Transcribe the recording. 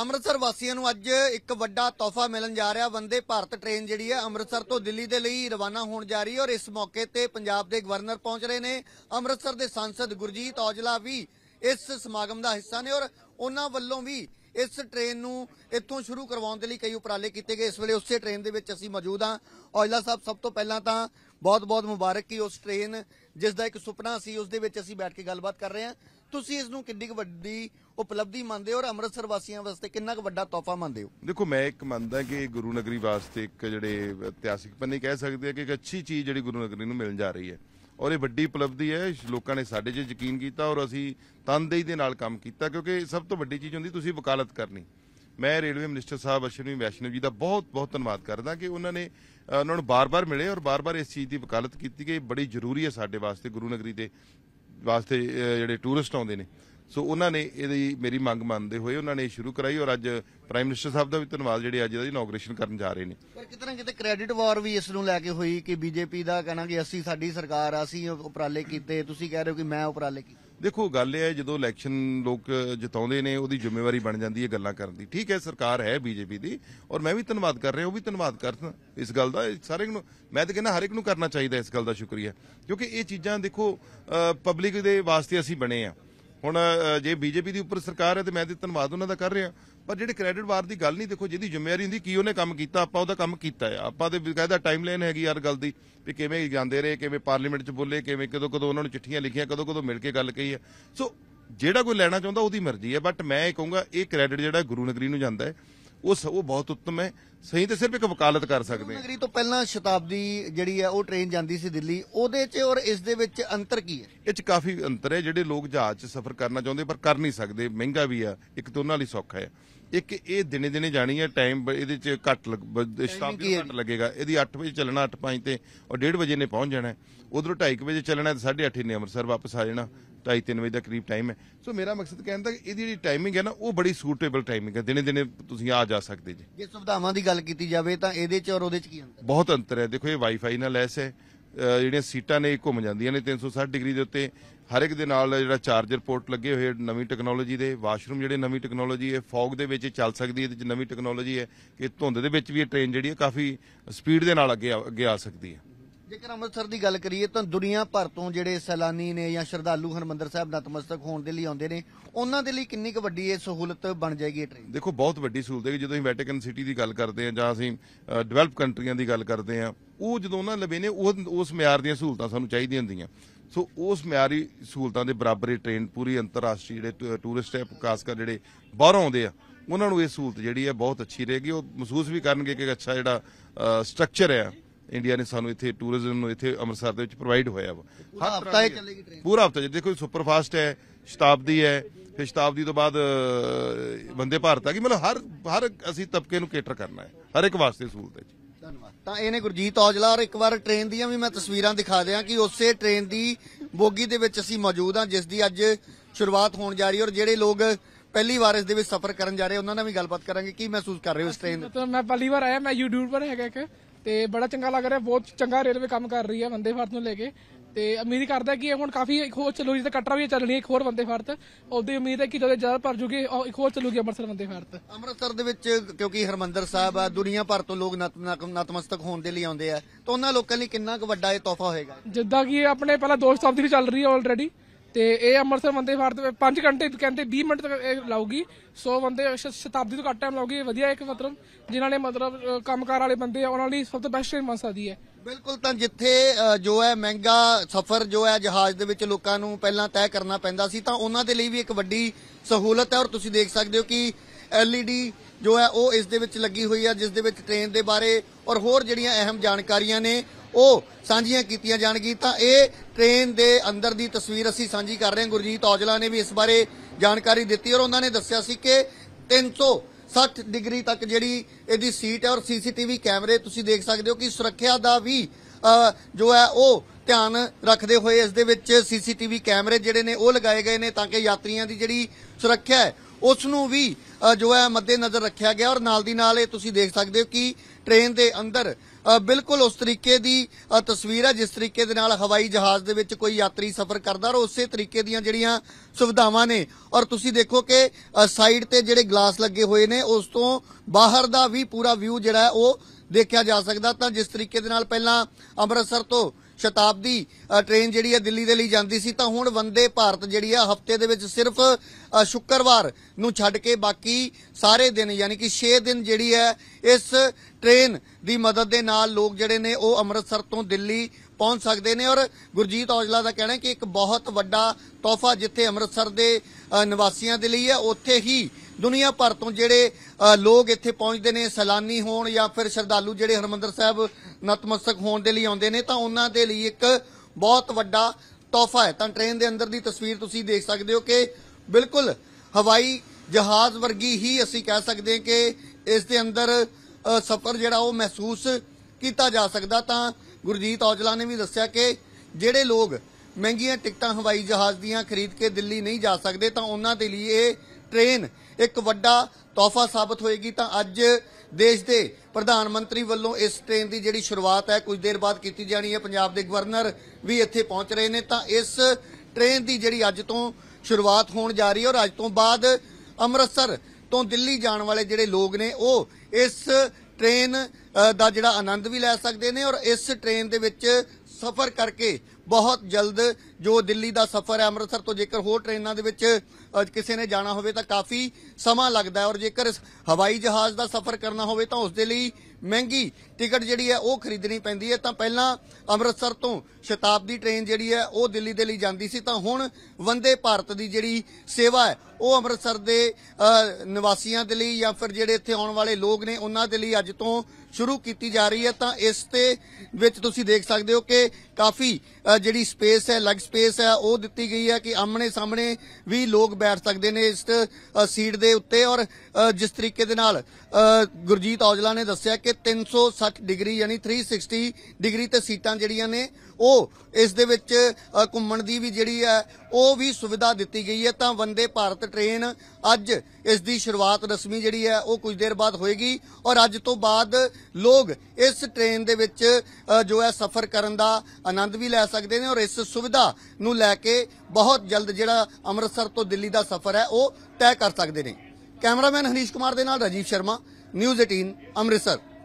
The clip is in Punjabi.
ਅੰਮ੍ਰਿਤਸਰ ਵਾਸੀਆਂ ਨੂੰ ਅੱਜ ਇੱਕ ਵੱਡਾ ਤੋਹਫਾ ਮਿਲਣ ਜਾ ਰਿਹਾ ਵੰਦੇ ਭਾਰਤ ਟ੍ਰੇਨ ਜਿਹੜੀ ਹੈ ਅੰਮ੍ਰਿਤਸਰ ਤੋਂ ਦਿੱਲੀ ਦੇ ਲਈ ਰਵਾਨਾ ਹੋਣ ਜਾ ਰਹੀ ਹੈ ਔਰ ਇਸ ਮੌਕੇ ਤੇ ਪੰਜਾਬ ਦੇ ਗਵਰਨਰ ਪਹੁੰਚ ਰਹੇ ਨੇ ਅੰਮ੍ਰਿਤਸਰ ਦੇ ਸੰਸਦ ਗੁਰਜੀਤ ਔਜਲਾ ਵੀ ਇਸ ਸਮਾਗਮ ਦਾ ਹਿੱਸਾ ਨੇ ਔਰ ਉਹਨਾਂ ਵੱਲੋਂ ਵੀ ਇਸ ਟ੍ਰੇਨ ਨੂੰ ਇੱਥੋਂ ਸ਼ੁਰੂ ਕਰਵਾਉਣ ਦੇ ਲਈ ਕਈ ਉਪਰਾਲੇ ਕੀਤੇ ਗਏ ਇਸ ਵੇਲੇ ਉਸੇ ਟ੍ਰੇਨ ਦੇ ਵਿੱਚ ਅਸੀਂ ਮੌਜੂਦ ਹਾਂ ਔਜਲਾ ਸਾਹਿਬ ਸਭ ਤੋਂ ਪਹਿਲਾਂ ਤਾਂ ਬਹੁਤ-ਬਹੁਤ ਮੁਬਾਰਕ ਕੀ ਉਸ ਟ੍ਰੇਨ ਜਿਸ ਦਾ ਇੱਕ ਸੁਪਨਾ ਸੀ ਉਸ ਦੇ ਵਿੱਚ ਅਸੀਂ ਬੈਠ ਕੇ ਗੱਲਬਾਤ ਕਰ ਰਹੇ ਹਾਂ ਤੁਸੀਂ ਇਸ ਨੂੰ ਕਿੰਨੀ ਕੁ ਵੱਡੀ ਉਪਲਬਧੀ ਮੰਨਦੇ ਹੋ ਔਰ ਅੰਮ੍ਰਿਤਸਰ ਵਾਸੀਆਂ ਵਾਸਤੇ ਕਿੰਨਾ ਕੁ ਵੱਡਾ ਤੋਹਫਾ ਮੰਨਦੇ ਹੋ ਦੇਖੋ ਮੈਂ ਇੱਕ ਮੰਨਦਾ ਕਿ ਗੁਰੂ ਨਗਰੀ ਵਾਸਤੇ ਇੱਕ ਜਿਹੜੇ ਇਤਿਹਾਸਿਕ ਪੰਨੇ ਕਹਿ ਸਕਦੇ ਆ ਕਿ ਇੱਕ ਅੱਛੀ ਚੀਜ਼ ਜਿਹੜੀ ਗੁਰੂ ਨਗਰੀ ਨੂੰ ਮਿਲਣ ਜਾ ਰਹੀ ਹੈ ਔਰ ਇਹ ਵੱਡੀ ਉਪਲਬਧੀ ਹੈ ਲੋਕਾਂ ਨੇ ਸਾਡੇ 'ਚ ਯਕੀਨ ਕੀਤਾ ਔਰ ਅਸੀਂ ਤਨਦੇਹੀ ਦੇ ਨਾਲ ਕੰਮ ਕੀਤਾ ਕਿਉਂਕਿ ਸਭ ਤੋਂ ਵੱਡੀ ਚੀਜ਼ ਹੁੰਦੀ ਤੁਸੀਂ ਵਕਾਲਤ ਕਰਨੀ ਮੈਂ ਰੇਲਵੇ ਮਿਨਿਸਟਰ ਸਾਹਿਬ ਅਸ਼ਵਨੀ ਵੈਸ਼ਨਵ ਜੀ ਦਾ ਬਹੁਤ ਬਹੁਤ ਧੰਨਵਾਦ ਕਰਦਾ ਕਿ ਉਹਨਾਂ ਨੇ ਉਹਨਾਂ ਨੂੰ ਬਾਰ-ਬਾਰ ਮਿਲੇ ਔਰ ਬਾਰ-ਬਾਰ ਇਸ ਚੀਜ਼ ਦੀ ਵਕਾਲਤ ਕੀਤੀ ਕਿ ਬੜੀ ਜ਼ਰੂਰੀ ਹੈ ਸਾਡੇ ਵਾਸਤੇ ਗੁਰੂ ਨਗਰੀ ਦੇ ਵਾਸਤੇ ਜਿਹੜੇ ਟੂਰਿਸਟ ਆਉਂਦੇ ਨੇ ਸੋ ਉਹਨਾਂ ਨੇ ਇਹਦੀ ਮੇਰੀ ਮੰਗ ਮੰਨਦੇ ਹੋਏ ਉਹਨਾਂ ਨੇ ਸ਼ੁਰੂ ਕਰਾਈ ਔਰ ਅੱਜ ਪ੍ਰਾਈਮ ਮਿਨਿਸਟਰ ਸਾਹਿਬ ਦਾ ਵੀ ਧੰਨਵਾਦ ਜਿਹੜੇ ਅੱਜ ਇਹਦਾ ਇਨੋਗ੍ਰੇਸ਼ਨ ਕਰਨ ਜਾ ਰਹੇ ਨੇ ਪਰ ਕਿਤਨਾ ਕਿਤੇ ਕ੍ਰੈਡਿਟ ਵਾਰ ਵੀ ਇਸ ਨੂੰ ਲੈ ਕੇ ਹੋਈ ਕਿ ਬੀਜੇਪੀ ਦਾ ਕਹਿਣਾ ਕਿ ਅਸੀਂ ਸਾਡੀ ਸਰਕਾਰ ਆ ਅਸੀਂ ਉਪਰਾਲੇ ਕੀਤੇ ਤੁਸੀਂ ਕਹਿ ਰਹੇ ਹੋ ਕਿ ਮੈਂ ਉਪਰਾਲੇ ਕੀਤੇ ਦੇਖੋ ਗੱਲ ਇਹ ਹੈ ਜਦੋਂ ਇਲੈਕਸ਼ਨ ਲੋਕ ਜਿਤਾਉਂਦੇ ਨੇ ਉਹਦੀ ਜ਼ਿੰਮੇਵਾਰੀ ਬਣ ਜਾਂਦੀ ਹੈ ਗੱਲਾਂ ਕਰਨ ਦੀ ਠੀਕ ਹੈ ਸਰਕਾਰ ਹੈ ਬੀਜੇਪੀ ਦੀ ਔਰ ਮੈਂ ਵੀ ਧੰਨਵਾਦ ਕਰ ਰਿਹਾ ਉਹ ਵੀ ਧੰਨਵਾਦ ਕਰ ਇਸ ਗੱਲ ਦਾ ਸਾਰੇ ਨੂੰ ਮੈਂ ਤਾਂ ਕਹਿੰਦਾ ਹਰ ਇੱਕ ਨੂੰ ਕਰਨਾ ਚਾਹੀਦਾ ਇਸ ਗੱਲ ਦਾ ਸ਼ੁਕਰੀਆ ਕਿਉਂਕਿ ਇਹ ਚੀਜ਼ਾਂ ਦੇਖੋ ਪਬਲਿਕ ਦੇ ਵਾਸਤੇ ਅਸੀਂ ਬਣੇ ਆ ਹੁਣ ਜੇ ਬੀਜੇਪੀ ਦੀ ਉੱਪਰ ਸਰਕਾਰ ਹੈ ਤੇ ਮੈਂ ਤੇ ਧੰਨਵਾਦ ਉਹਨਾਂ ਦਾ ਕਰ ਰਿਹਾ ਪਰ ਜਿਹੜੇ ਕ੍ਰੈਡਿਟ ਵਾਰ ਦੀ ਗੱਲ ਨਹੀਂ ਦੇਖੋ ਜਿਹਦੀ ਜ਼ਿੰਮੇਵਾਰੀ ਹੁੰਦੀ ਕੀ ਉਹਨੇ ਕੰਮ ਕੀਤਾ ਆਪਾਂ ਉਹਦਾ ਕੰਮ ਕੀਤਾ ਆ ਆਪਾਂ ਤੇ ਕਹਿੰਦਾ ਟਾਈਮ ਲਾਈਨ ਹੈਗੀ ਹਰ ਗੱਲ ਦੀ ਵੀ ਕਿਵੇਂ ਜਾਂਦੇ ਰਹੇ ਕਿਵੇਂ ਪਾਰਲੀਮੈਂਟ 'ਚ ਬੋਲੇ ਕਿਵੇਂ ਕਦੋਂ ਕਦੋਂ ਉਹਨਾਂ ਨੂੰ ਚਿੱਠੀਆਂ ਲਿਖੀਆਂ ਕਦੋਂ ਕਦੋਂ ਮਿਲ ਕੇ ਗੱਲ ਕਹੀ ਆ ਸੋ ਜਿਹੜਾ ਕੋਈ ਲੈਣਾ ਚਾਹੁੰਦਾ ਉਹਦੀ ਮਰਜ਼ੀ ਹੈ ਬਟ ਮੈਂ ਇਹ ਕਹੂੰਗਾ ਇਹ ਕ੍ਰੈਡਿਟ ਜਿਹੜਾ ਗੁਰੂ ਨਗਰੀ ਨੂੰ ਜਾਂਦਾ ਹੈ ਉਹ ਉਹ ਬਹੁਤ ਉੱਤਮ ਹੈ ਸਹੀ ਤੇ ਸਿਰਫ ਇੱਕ ਵਕਾਲਤ ਕਰ ਸਕਦੇ ਨਗਰੀ ਤੋਂ ਪਹਿਲਾਂ ਸ਼ਤਾਬਦੀ ਜਿਹੜੀ ਹੈ ਉਹ ਟ੍ਰੇਨ ਜਾਂਦੀ ਸੀ ਦਿੱਲੀ ਉਹਦੇ 'ਚ ਔਰ ਇਸ ਦੇ ਵਿੱਚ ਅੰਤਰ ਕੀ ਹੈ ਇਹ 'ਚ ਕਾਫੀ ਅੰਤਰ ਹੈ ਜਿਹੜੇ ਲੋਕ ਜਹਾਜ਼ 'ਚ ਸਫ਼ਰ ਕਰਨਾ ਚਾਹੁੰਦੇ ਪਰ ਕਰ ਨਹੀਂ ਸਕਦੇ ਮਹਿੰਗਾ ਵੀ ਆ ਇੱਕ ਦੋਨਾਂ ਲਈ ਸੌਖਾ ਹੈ ਇੱਕ ਇਹ ਦਿਨੇ ਦਿਨੇ ਜਾਣੀ ਹੈ ਟਾਈਮ ਇਹਦੇ ਚ ਘੱਟ ਸਟਾਪ ਵੀ ਘੱਟ ਲੱਗੇਗਾ ਇਹਦੀ 8 ਵਜੇ ਚੱਲਣਾ 8:05 ਤੇ ਔਰ 1:30 ਵਜੇ ਨੇ ਪਹੁੰਚ ਜਾਣਾ ਉਧਰੋਂ 2:30 ਵਜੇ ਚੱਲਣਾ ਤੇ 8:30 ਨੇ ਅੰਮ੍ਰਿਤਸਰ ਵਾਪਸ ਆ ਜਾਣਾ 2:30 3 ਵਜੇ ਦਾ ਕਰੀਬ ਟਾਈਮ ਹੈ ਸੋ ਮੇਰਾ ਮਕਸਦ ਕਹਿਣ ਦਾ ਇਹਦੀ ਜਿਹੜੀ ਟਾਈਮਿੰਗ ਹੈ ਨਾ ਉਹ ਬੜੀ ਸੂਟੇਬਲ ਟਾਈਮਿੰਗ ਹੈ ਦਿਨੇ ਦਿਨੇ ਤੁਸੀਂ ਆ ਜਾ ਸਕਦੇ ਜੀ ਜੇ ਸੁਵਿਧਾਵਾਂ ਦੀ ਗੱਲ ਕੀਤੀ ਜਾਵੇ ਤਾਂ ਇਹਦੇ ਚ ਔਰ ਉਹਦੇ ਚ ਕੀ ਅੰਤਰ ਬਹੁਤ ਅੰਤਰ ਹੈ ਦੇਖੋ ਇਹ ਵਾਈਫਾਈ ਨਾਲ ਲੈਸ ਹੈ ਜਿਹੜੀਆਂ ਸੀਟਾਂ ਨੇ ਘੁੰਮ ਜਾਂਦੀਆਂ ਨੇ 360 ਡਿਗਰੀ ਦੇ ਉੱਤੇ ਹਰ ਇੱਕ ਦੇ ਨਾਲ ਜਿਹੜਾ ਚਾਰਜਰ ਪੋਰਟ ਲੱਗੇ ਹੋਏ ਨਵੀਂ ਟੈਕਨੋਲੋਜੀ ਦੇ ਵਾਸ਼ਰੂਮ ਜਿਹੜੇ ਨਵੀਂ ਟੈਕਨੋਲੋਜੀ ਹੈ ਫੌਗ ਦੇ ਵਿੱਚ ਚੱਲ ਸਕਦੀ ਹੈ ਤੇ ਨਵੀਂ ਟੈਕਨੋਲੋਜੀ ਹੈ ਕਿ ਧੁੰਦ ਦੇ ਵਿੱਚ ਵੀ ਇਹ ਟ੍ਰੇਨ ਜਿਹੜੀ ਹੈ ਕਾਫੀ ਸਪੀਡ ਦੇ ਨਾਲ ਅੱਗੇ ਅੱਗੇ ਆ ਸਕਦੀ ਹੈ ਜੇਕਰ ਅੰਮ੍ਰਿਤਸਰ ਦੀ ਗੱਲ ਕਰੀਏ ਤਾਂ ਦੁਨੀਆ ਭਰ ਤੋਂ ਜਿਹੜੇ ਸੈਲਾਨੀ ਨੇ ਜਾਂ ਸ਼ਰਧਾਲੂ ਹਰਮੰਦਰ ਸਾਹਿਬ ਨਤਮਸਤਕ ਹੋਣ ਦੇ ਲਈ ਆਉਂਦੇ ਨੇ ਉਹਨਾਂ ਦੇ ਲਈ ਕਿੰਨੀ ਕੁ ਵੱਡੀ ਇਹ ਸਹੂਲਤ ਬਣ ਜਾਏਗੀ ਇਹ ਟ੍ਰੇਨ ਦੇਖੋ ਬਹੁਤ ਵੱਡੀ ਸਹੂਲਤ ਹੈ ਜਦੋਂ ਅਸੀਂ ਵੈਟਿਕਨ ਸਿਟੀ ਦੀ ਗੱਲ ਕਰਦੇ ਹਾਂ ਜਾਂ ਅਸੀਂ ਡਿਵੈਲਪ ਕੰਟਰੀਆਂ ਦੀ ਗੱਲ ਕਰਦੇ ਹਾਂ ਉਹ ਜਦੋਂ ਉਹਨਾਂ ਲਵੇ ਨੇ ਉਹ ਉਸ ਮਿਆਰ ਦੀਆਂ ਸਹੂਲਤਾਂ ਸਾਨੂੰ ਚਾਹੀਦੀਆਂ ਹੁੰਦੀਆਂ ਸੋ ਉਸ ਮਿਆਰੀ ਸਹੂਲਤਾਂ ਦੇ ਬਰਾਬਰ ਇਹ ਟ੍ਰੇਨ ਪੂਰੀ ਅੰਤਰਰਾਸ਼ਟਰੀ ਜਿਹੜੇ ਟੂਰਿਸਟ ਹੈ ਖਾਸ ਕਰ ਜਿਹੜੇ ਬਾਹਰੋਂ ਆਉਂਦੇ ਆ ਉਹਨਾਂ ਨੂੰ ਇਹ ਸਹੂਲਤ ਜਿਹੜੀ ਹੈ ਬਹੁਤ ਅੱਛੀ ਰਹੇਗੀ ਉਹ ਮਹਿਸੂਸ ਵੀ ਕਰਨਗੇ ਕਿ ਅੱਛਾ ਜਿਹੜਾ ਸਟਰਕਚਰ ਹੈ ਇੰਡੀਆ ਨੇ ਸਾਨੂੰ ਇੱਥੇ ਟੂਰਿਜ਼ਮ ਨੂੰ ਇੱਥੇ ਅੰਮ੍ਰਿਤਸਰ ਦੇ ਵਿੱਚ ਪ੍ਰੋਵਾਈਡ ਹੋਇਆ ਵਾ ਹਫਤਾ ਇਹ ਚੱਲੇਗੀ ਟ੍ਰੇਨ ਪੂਰਾ ਹਫਤਾ ਜੇ ਦੇਖੋ ਸੁਪਰ ਫਾਸਟ ਹੈ ਸ਼ਤਾਬਦੀ ਹੈ ਫਿਰ ਸ਼ਤਾਬਦੀ ਤੋਂ ਬਾਅਦ ਬੰਦੇ ਭਾਰਤ ਆ ਗਈ ਮਤਲਬ ਹਰ ਹਰ ਅਸੀਂ ਤਬਕੇ ਨੂੰ ਕੇਟਰ ਕਰਨਾ ਹੈ ਹਰ ਇੱਕ ਵਾਸਤੇ ਸਹੂਲਤ ਹੈ ਜੀ ਧੰਨਵਾਦ ਤਾਂ ਇਹਨੇ ਗੁਰਜੀਤ ਔਜਲਾ ਔਰ ਇੱਕ ਵਾਰ ਟ੍ਰੇਨ ਦੀਆਂ ਵੀ ਮੈਂ ਤਸਵੀਰਾਂ ਦਿਖਾ ਦਿਆਂ ਕਿ ਉਸੇ ਟ੍ਰੇਨ ਦੀ ਬੋਗੀ ਦੇ ਵਿੱਚ ਅਸੀਂ ਮੌਜੂਦ ਹਾਂ ਜਿਸ ਦੀ ਅੱਜ ਸ਼ੁਰੂਆਤ ਹੋਣ ਜਾ ਰਹੀ ਔਰ ਜਿਹੜੇ ਲੋਕ ਪਹਿਲੀ ਵਾਰ ਇਸ ਦੇ ਵਿੱਚ ਸਫ਼ਰ ਕਰਨ ਜਾ ਰਹੇ ਉਹਨਾਂ ਨਾਲ ਵੀ ਗੱਲਬਾਤ ਕਰਾਂਗੇ ਕੀ ਮਹਿਸੂਸ ਕਰ ਰਹੇ ਹੋ ਇਸ ਟ੍ਰੇਨ ਦੇ ਮੈਂ ਪਹਿਲੀ ਵਾਰ ਆਇਆ ਮੈਂ YouTube ਪਰ ਹੈਗਾ ਇੱਕ ਤੇ ਬੜਾ ਚੰਗਾ ਲੱਗ ਰਿਹਾ ਬਹੁਤ ਚੰਗਾ ਰੇਲਵੇ ਕੰਮ ਕਰ ਰਹੀ ਹੈ ਵੰਦੇ ਭਾਰਤ ਨੂੰ ਲੈ ਕੇ ਤੇ ਉਮੀਦ ਕਰਦਾ ਕਿ ਹੁਣ ਕਾਫੀ ਇੱਕ ਹੋਰ ਜੀ ਤੇ ਕਟਰਾ ਵੀ ਚੱਲਣੀ ਇੱਕ ਹੋਰ ਵੰਦੇ ਭਾਰਤ ਉਹਦੀ ਉਮੀਦ ਹੈ ਕਿ ਜਦੋਂ ਜ਼ਿਆਦਾ ਭਰ ਜੂਗੇ ਇੱਕ ਹੋਰ ਚੱਲੂਗੀ ਅੰਮ੍ਰਿਤਸਰ ਵੰਦੇ ਭਾਰਤ ਅੰਮ੍ਰਿਤਸਰ ਦੇ ਵਿੱਚ ਕਿਉਂਕਿ ਹਰਮੰਦਰ ਸਾਹਿਬ ਆ ਦੁਨੀਆ ਭਰ ਤੋਂ ਲੋਕ ਨਤਮਸਤਕ ਹੋਣ ਦੇ ਲਈ ਆਉਂਦੇ ਆ ਤਾਂ ਉਹਨਾਂ ਲੋਕਾਂ ਲਈ ਕਿੰਨਾ ਕੁ ਵੱਡਾ ਇਹ ਤੋਹਫਾ ਹੋਏਗਾ ਜਿੱਦਾਂ ਕਿ ਆਪਣੇ ਪਹਿਲਾਂ ਦੋਸਤ ਆਪਦੀ ਵੀ ਚੱਲ ਰਹੀ ਹੈ ਆਲਰੇਡੀ ਤੇ ਇਹ ਅੰਮ੍ਰਿਤਸਰ ਵੰਦੇ ਭਾਰਤ 5 ਘੰਟੇ ਕਹਿੰਦੇ 20 ਮਿੰਟ ਤੱਕ ਇਹ ਲਾਊਗੀ 100 ਬੰਦੇ ਸ਼ਤਾਬਦੀ ਤੋਂ ਘੱਟ ਟਾਈਮ ਲਾਊਗੀ ਇਹ ਵਧੀਆ ਇੱਕ ਮਤਲਬ ਜਿਨ੍ਹਾਂ ਨੇ ਮਤਲਬ ਕੰਮਕਾਰ ਵਾਲੇ ਬੰਦੇ ਆ ਉਹਨਾਂ ਲਈ ਸਭ ਤੋਂ ਬੈਸਟ ਟ੍ਰੇਨ ਬਣ ਸਕਦੀ ਹੈ ਬਿਲਕੁਲ ਤਾਂ ਜਿੱਥੇ ਜੋ ਹੈ ਮਹਿੰਗਾ ਸਫ਼ਰ ਜੋ ਹੈ ਜਹਾਜ਼ ਦੇ ਵਿੱਚ ਲੋਕਾਂ ਨੂੰ ਪਹਿਲਾਂ ਤੈਅ ਕਰਨਾ ਪੈਂਦਾ ਸੀ ਤਾਂ ਉਹਨਾਂ ਦੇ ਲਈ ਵੀ ਇੱਕ ਵੱਡੀ ਸਹੂਲਤ ਹੈ ਔਰ ਤੁਸੀਂ ਦੇਖ ਸਕਦੇ ਹੋ ਕਿ LED ਜੋ ਹੈ ਉਹ ਇਸ ਦੇ ਵਿੱਚ ਲੱਗੀ ਹੋਈ ਹੈ ਜਿਸ ਦੇ ਵਿੱਚ ਟ੍ਰੇਨ ਦੇ ਬਾਰੇ ਔਰ ਹੋਰ ਜਿਹੜੀਆਂ ਅਹਿਮ ਜਾਣਕਾਰੀਆਂ ਨੇ ਉਹ ਸਾਂਝੀਆਂ ਕੀਤੀਆਂ ਜਾਣਗੀ ਤਾਂ ਇਹ ਟ੍ਰੇਨ ਦੇ ਅੰਦਰ ਦੀ ਤਸਵੀਰ ਅਸੀਂ ਸਾਂਝੀ ਕਰ ਰਹੇ ਹਾਂ ਗੁਰਜੀਤ ਔਜਲਾ ਨੇ ਵੀ ਇਸ ਬਾਰੇ ਜਾਣਕਾਰੀ ਦਿੱਤੀ ਔਰ ਉਹਨਾਂ ਨੇ ਦੱਸਿਆ ਸੀ ਕਿ 360 ਡਿਗਰੀ ਤੱਕ ਜਿਹੜੀ ਇਹਦੀ ਸੀਟ ਹੈ ਔਰ ਸੀਸੀਟੀਵੀ ਕੈਮਰੇ ਤੁਸੀਂ ਦੇਖ ਸਕਦੇ ਹੋ ਕਿ ਸੁਰੱਖਿਆ ਦਾ ਵੀ ਜੋ ਹੈ ਉਹ ਧਿਆਨ ਰੱਖਦੇ ਹੋਏ ਇਸ ਦੇ ਵਿੱਚ ਸੀਸੀਟੀਵੀ ਕੈਮਰੇ ਜਿਹੜੇ ਨੇ ਉਹ ਲਗਾਏ ਗਏ ਨੇ ਤਾਂ ਕਿ ਯਾਤਰੀਆਂ ਦੀ ਜਿਹੜੀ ਸੁਰੱਖਿਆ ਹੈ ਉਸ ਨੂੰ ਵੀ ਜੋ ਹੈ ਮੱਦੇ ਨਜ਼ਰ ਰੱਖਿਆ ਗਿਆ ਔਰ ਨਾਲ ਦੀ ਨਾਲ ਇਹ ਤੁਸੀਂ ਦੇਖ ਸਕਦੇ ਹੋ ਕਿ ਟ੍ਰੇਨ ਦੇ ਅੰਦਰ ਬਿਲਕੁਲ ਉਸ ਤਰੀਕੇ ਦੀ ਤਸਵੀਰ ਹੈ ਜਿਸ ਤਰੀਕੇ ਦੇ ਨਾਲ ਹਵਾਈ ਜਹਾਜ਼ ਦੇ ਵਿੱਚ ਕੋਈ ਯਾਤਰੀ ਸਫ਼ਰ ਕਰਦਾ ਔਰ ਉਸੇ ਤਰੀਕੇ ਦੀਆਂ ਜਿਹੜੀਆਂ ਸੁਵਿਧਾਵਾਂ ਨੇ ਔਰ ਤੁਸੀਂ ਦੇਖੋ ਕਿ ਸਾਈਡ ਤੇ ਜਿਹੜੇ ਗਲਾਸ ਲੱਗੇ ਹੋਏ ਨੇ ਉਸ ਤੋਂ ਬਾਹਰ ਦਾ ਵੀ ਪੂਰਾ ਵਿਊ ਜਿਹੜਾ ਉਹ ਦੇਖਿਆ ਜਾ ਸਕਦਾ ਤਾਂ ਜਿਸ ਤਰੀਕੇ ਦੇ ਨਾਲ ਪਹਿਲਾਂ ਅੰਮ੍ਰਿਤਸਰ ਤੋਂ ਸ਼ਤਾਬਦੀ ਟ੍ਰੇਨ ਜਿਹੜੀ ਹੈ ਦਿੱਲੀ ਦੇ ਲਈ ਜਾਂਦੀ ਸੀ ਤਾਂ ਹੁਣ ਵੰਦੇ ਭਾਰਤ ਜਿਹੜੀ ਆ ਹਫਤੇ ਦੇ ਵਿੱਚ ਸਿਰਫ ਸ਼ੁੱਕਰਵਾਰ ਨੂੰ ਛੱਡ ਕੇ ਬਾਕੀ ਸਾਰੇ ਦਿਨ ਯਾਨੀ ਕਿ 6 ਦਿਨ ਜਿਹੜੀ ਹੈ ਇਸ ਟ੍ਰੇਨ ਦੀ ਮਦਦ ਦੇ ਨਾਲ ਲੋਕ ਜਿਹੜੇ ਨੇ ਉਹ ਅੰਮ੍ਰਿਤਸਰ ਤੋਂ ਦਿੱਲੀ ਪਹੁੰਚ ਸਕਦੇ ਨੇ ਔਰ ਗੁਰਜੀਤ ਔਜਲਾ ਦਾ ਕਹਿਣਾ ਹੈ ਕਿ ਇੱਕ ਬਹੁਤ ਵੱਡਾ ਤੋਹਫਾ ਜਿੱਥੇ ਅੰਮ੍ਰਿਤਸਰ ਦੇ ਨਿਵਾਸੀਆਂ ਦੇ ਲਈ ਹੈ ਉੱਥੇ ਹੀ ਦੁਨੀਆ ਭਰ ਤੋਂ ਜਿਹੜੇ ਲੋਕ ਇੱਥੇ ਪਹੁੰਚਦੇ ਨੇ ਸਲਾਨੀ ਹੋਣ ਜਾਂ ਫਿਰ ਸ਼ਰਧਾਲੂ ਜਿਹੜੇ ਹਰਮੰਦਰ ਸਾਹਿਬ ਨਤਮਸਤਕ ਹੋਣ ਦੇ ਲਈ ਆਉਂਦੇ ਨੇ ਤਾਂ ਉਹਨਾਂ ਦੇ ਲਈ ਇੱਕ ਬਹੁਤ ਵੱਡਾ ਤੋਹਫਾ ਹੈ ਤਾਂ ਟ੍ਰੇਨ ਦੇ ਅੰਦਰ ਦੀ ਤਸਵੀਰ ਤੁਸੀਂ ਦੇਖ ਸਕਦੇ ਹੋ ਕਿ ਬਿਲਕੁਲ ਹਵਾਈ ਜਹਾਜ਼ ਵਰਗੀ ਹੀ ਅਸੀਂ ਕਹਿ ਸਕਦੇ ਹਾਂ ਕਿ ਇਸ ਦੇ ਅੰਦਰ ਸਫ਼ਰ ਜਿਹੜਾ ਉਹ ਮਹਿਸੂਸ ਕੀਤਾ ਜਾ ਸਕਦਾ ਤਾਂ ਗੁਰਜੀਤ ਔਜਲਾ ਨੇ ਵੀ ਦੱਸਿਆ ਕਿ ਜਿਹੜੇ ਲੋਕ ਮਹਿੰਗੀਆਂ ਟਿਕਟਾਂ ਹਵਾਈ ਜਹਾਜ਼ ਦੀਆਂ ਖਰੀਦ ਕੇ ਦਿੱਲੀ ਨਹੀਂ ਜਾ ਸਕਦੇ ਤਾਂ ਉਹਨਾਂ ਦੇ ਲਈ ਇਹ ਟ੍ਰੇਨ ਇੱਕ ਵੱਡਾ ਤੋਹਫਾ ਸਾਬਤ ਹੋਏਗੀ ਤਾਂ ਅੱਜ ਦੇਸ਼ ਦੇ ਪ੍ਰਧਾਨ ਮੰਤਰੀ ਵੱਲੋਂ ਇਸ ਟ੍ਰੇਨ ਦੀ ਜਿਹੜੀ ਸ਼ੁਰੂਆਤ ਹੈ ਕੁਝ ਦੇਰ ਬਾਅਦ ਕੀਤੀ ਜਾਣੀ ਹੈ ਪੰਜਾਬ ਦੇ ਗਵਰਨਰ ਵੀ ਇੱਥੇ ਪਹੁੰਚ ਰਹੇ ਨੇ ਤਾਂ ਇਸ ਟ੍ਰੇਨ ਦੀ ਜਿਹੜੀ ਅੱਜ ਤੋਂ ਸ਼ੁਰੂਆਤ ਹੋਣ ਜਾ ਰਹੀ ਹੈ ਔਰ ਅੱਜ ਤੋਂ ਬਾਅਦ ਅੰਮ੍ਰਿਤਸਰ ਤੋਂ ਦਿੱਲੀ ਜਾਣ ਵਾਲੇ ਜਿਹੜੇ ਲੋਕ ਨੇ ਉਹ ਇਸ ਟ੍ਰੇਨ ਦਾ ਜਿਹੜਾ ਆਨੰਦ ਵੀ ਲੈ ਸਕਦੇ ਨੇ ਔਰ ਇਸ ਟ੍ਰੇਨ ਦੇ ਵਿੱਚ ਸਫ਼ਰ ਕਰਕੇ ਬਹੁਤ ਜਲਦ ਜੋ ਦਿੱਲੀ ਦਾ ਸਫ਼ਰ ਹੈ ਅੰਮ੍ਰਿਤਸਰ ਤੋਂ ਜੇਕਰ ਹੋਰ ਟ੍ਰੇਨਾਂ ਦੇ ਵਿੱਚ ਕਿਸੇ ਨੇ ਜਾਣਾ ਹੋਵੇ ਤਾਂ ਕਾਫੀ ਸਮਾਂ ਲੱਗਦਾ ਹੈ ਔਰ ਜੇਕਰ ਹਵਾਈ ਜਹਾਜ਼ ਦਾ ਸਫ਼ਰ ਕਰਨਾ ਹੋਵੇ ਤਾਂ ਉਸ ਦੇ ਲਈ ਮਹਿੰਗੀ ਟਿਕਟ ਜਿਹੜੀ ਹੈ ਉਹ ਖਰੀਦਣੀ ਪੈਂਦੀ ਹੈ ਤਾਂ ਪਹਿਲਾਂ ਅੰਮ੍ਰਿਤਸਰ ਤੋਂ ਸ਼ਤਾਬਦੀ ਟ੍ਰੇਨ ਜਿਹੜੀ ਹੈ ਉਹ ਦਿੱਲੀ ਦੇ ਲਈ ਜਾਂਦੀ ਸੀ ਤਾਂ ਹੁਣ ਵੰਦੇ ਭਾਰਤ ਦੀ ਜਿਹੜੀ ਸੇਵਾ ਹੈ ਉਹ ਅੰਮ੍ਰਿਤਸਰ ਦੇ ਨਿਵਾਸੀਆਂ ਦੇ ਲਈ ਜਾਂ ਫਿਰ ਜਿਹੜੇ ਇੱਥੇ ਆਉਣ ਵਾਲੇ ਲੋਕ ਨੇ ਉਹਨਾਂ ਦੇ ਲਈ ਅੱਜ ਤੋਂ ਸ਼ੁਰੂ ਕੀਤੀ ਜਾ ਰਹੀ ਹੈ ਤਾਂ ਇਸ ਤੇ ਵਿੱਚ ਤੁਸੀਂ ਦੇਖ ਸਕਦੇ ਹੋ ਕਿ ਕਾਫੀ ਜਿਹੜੀ ਸਪੇਸ ਹੈ ਲੈਗ ਸਪੇਸ ਹੈ ਉਹ ਦਿੱਤੀ ਗਈ ਹੈ ਕਿ ਆਮਣੇ ਸਾਹਮਣੇ ਵੀ ਲੋਕ ਬੈਠ ਸਕਦੇ ਨੇ ਇਸ ਸੀਟ ਦੇ ਉੱਤੇ ਔਰ ਜਿਸ ਤਰੀਕੇ ਦੇ ਨਾਲ ਗੁਰਜੀਤ ਔਜਲਾ ਨੇ ਦੱਸਿਆ ਕਿ 360 ਡਿਗਰੀ ਯਾਨੀ 360 ਡਿਗਰੀ ਤੇ ਸੀਟਾਂ ਜਿਹੜੀਆਂ ਨੇ ਉਹ ਇਸ ਦੇ ਵਿੱਚ ਘੁੰਮਣ ਦੀ ਵੀ ਜਿਹੜੀ ਹੈ ਉਹ ਵੀ ਸੁਵਿਧਾ ਦਿੱਤੀ ਗਈ ਹੈ ਤਾਂ ਵੰਦੇ ਭਾਰਤ ਟ੍ਰੇਨ ਅੱਜ ਇਸ ਦੀ ਸ਼ੁਰੂਆਤ ਰਸਮੀ ਜਿਹੜੀ ਹੈ ਉਹ ਕੁਝ ਦੇਰ ਬਾਅਦ ਹੋਏਗੀ ਔਰ ਅੱਜ ਤੋਂ ਬਾਅਦ ਲੋਕ ਇਸ ਟ੍ਰੇਨ ਦੇ ਵਿੱਚ ਜੋ ਹੈ ਸਫ਼ਰ ਕਰਨ ਦਾ ਆਨੰਦ ਵੀ ਲੈ ਸਕਦੇ ਨੇ ਔਰ ਇਸ ਸੁਵਿਧਾ ਨੂੰ ਲੈ ਕੇ ਬਹੁਤ ਜਲਦ ਜਿਹੜਾ ਅੰਮ੍ਰਿਤਸਰ ਤੋਂ ਦਿੱਲੀ ਦਾ ਸਫ਼ਰ ਹੈ ਉਹ ਤੈਅ ਕਰ ਸਕਦੇ ਨੇ ਕੈਮਰਾਮੈਨ ਹਰੀਸ਼ ਕੁਮਾਰ ਦੇ ਨਾਲ ਰਾਜੀਵ ਸ਼ਰਮਾ ਨਿਊਜ਼ 18 ਅੰਮ੍ਰਿਤਸਰ